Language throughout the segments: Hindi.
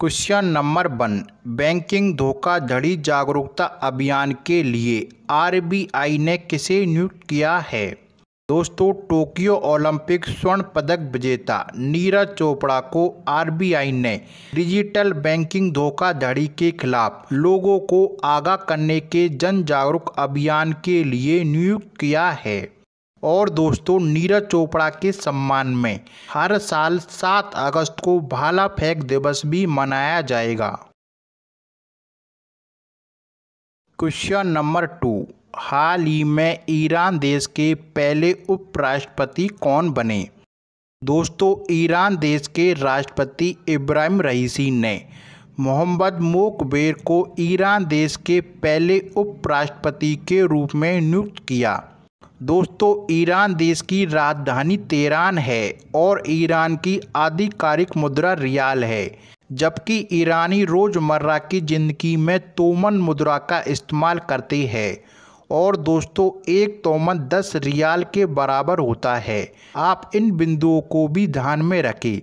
क्वेश्चन नंबर वन बैंकिंग धोखाधड़ी जागरूकता अभियान के लिए आरबीआई ने किसे नियुक्त किया है दोस्तों टोक्यो ओलंपिक स्वर्ण पदक विजेता नीरज चोपड़ा को आरबीआई ने डिजिटल बैंकिंग धोखाधड़ी के खिलाफ लोगों को आगाह करने के जन जागरूक अभियान के लिए नियुक्त किया है और दोस्तों नीरज चोपड़ा के सम्मान में हर साल 7 अगस्त को भाला फेंक दिवस भी मनाया जाएगा क्वेश्चन नंबर टू हाल ही में ईरान देश के पहले उपराष्ट्रपति कौन बने दोस्तों ईरान देश के राष्ट्रपति इब्राहिम रईसी ने मोहम्मद मोकबेर को ईरान देश के पहले उपराष्ट्रपति के रूप में नियुक्त किया दोस्तों ईरान देश की राजधानी तेहरान है और ईरान की आधिकारिक मुद्रा रियाल है जबकि ईरानी रोज़मर्रा की ज़िंदगी में तोमन मुद्रा का इस्तेमाल करते हैं और दोस्तों एक तोमन दस रियाल के बराबर होता है आप इन बिंदुओं को भी ध्यान में रखें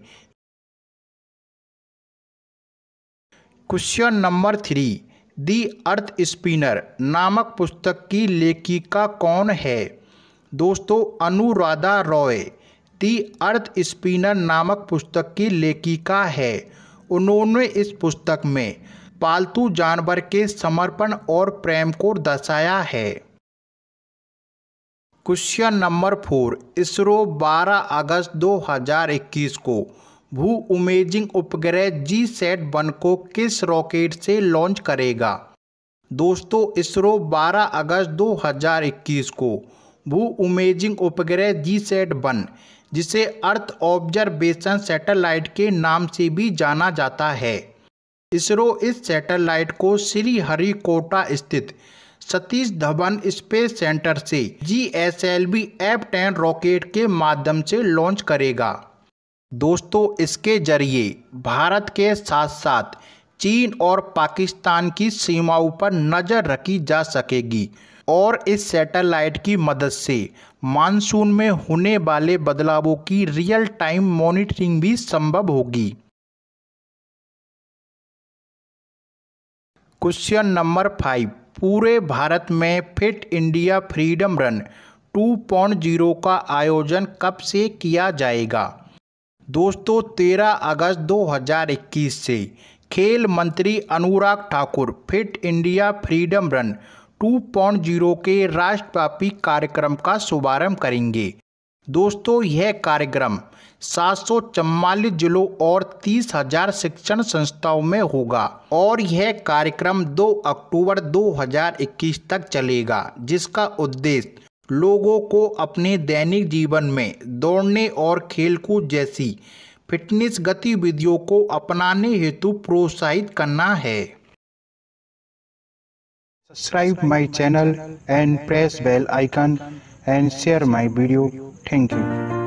question number three The Earth Spinner नामक पुस्तक की लेखिका कौन है दोस्तों Anuradha Roy The Earth Spinner नामक पुस्तक की लेखिका है उन्होंने इस पुस्तक में पालतू जानवर के समर्पण और प्रेम को दर्शाया है क्वेश्चन नंबर फोर इसरो 12 अगस्त 2021 को भू उमेजिंग उपग्रह जी सेट वन को किस रॉकेट से लॉन्च करेगा दोस्तों इसरो 12 अगस्त 2021 को भू उमेजिंग उपग्रह जी सेट वन जिसे अर्थ ऑब्जर्वेशन सैटेलाइट के नाम से भी जाना जाता है इसरो इस सैटेलाइट को श्रीहरिकोटा स्थित सतीश धवन स्पेस सेंटर से G S L V F ten rocket के माध्यम से लॉन्च करेगा दोस्तों इसके जरिए भारत के साथ साथ चीन और पाकिस्तान की सीमाओं पर नज़र रखी जा सकेगी और इस सैटेलाइट की मदद से मानसून में होने वाले बदलावों की रियल टाइम मॉनिटरिंग भी संभव होगी क्वेश्चन नंबर फाइव पूरे भारत में फिट इंडिया फ्रीडम रन 2.0 का आयोजन कब से किया जाएगा दोस्तों 13 अगस्त 2021 से खेल मंत्री Anurag Thakur fit India freedom run 2.0 के राष्ट्रव्यापी कार्यक्रम का शुभारंभ करेंगे दोस्तों यह कार्यक्रम सात जिलों और तीस हजार शिक्षण संस्थाओं में होगा और यह कार्यक्रम 2 अक्टूबर 2021 तक चलेगा जिसका उद्देश्य लोगों को अपने दैनिक जीवन में दौड़ने और खेलकूद जैसी फिटनेस गतिविधियों को अपनाने हेतु प्रोत्साहित करना है subscribe my channel and press bell icon and share my video thank you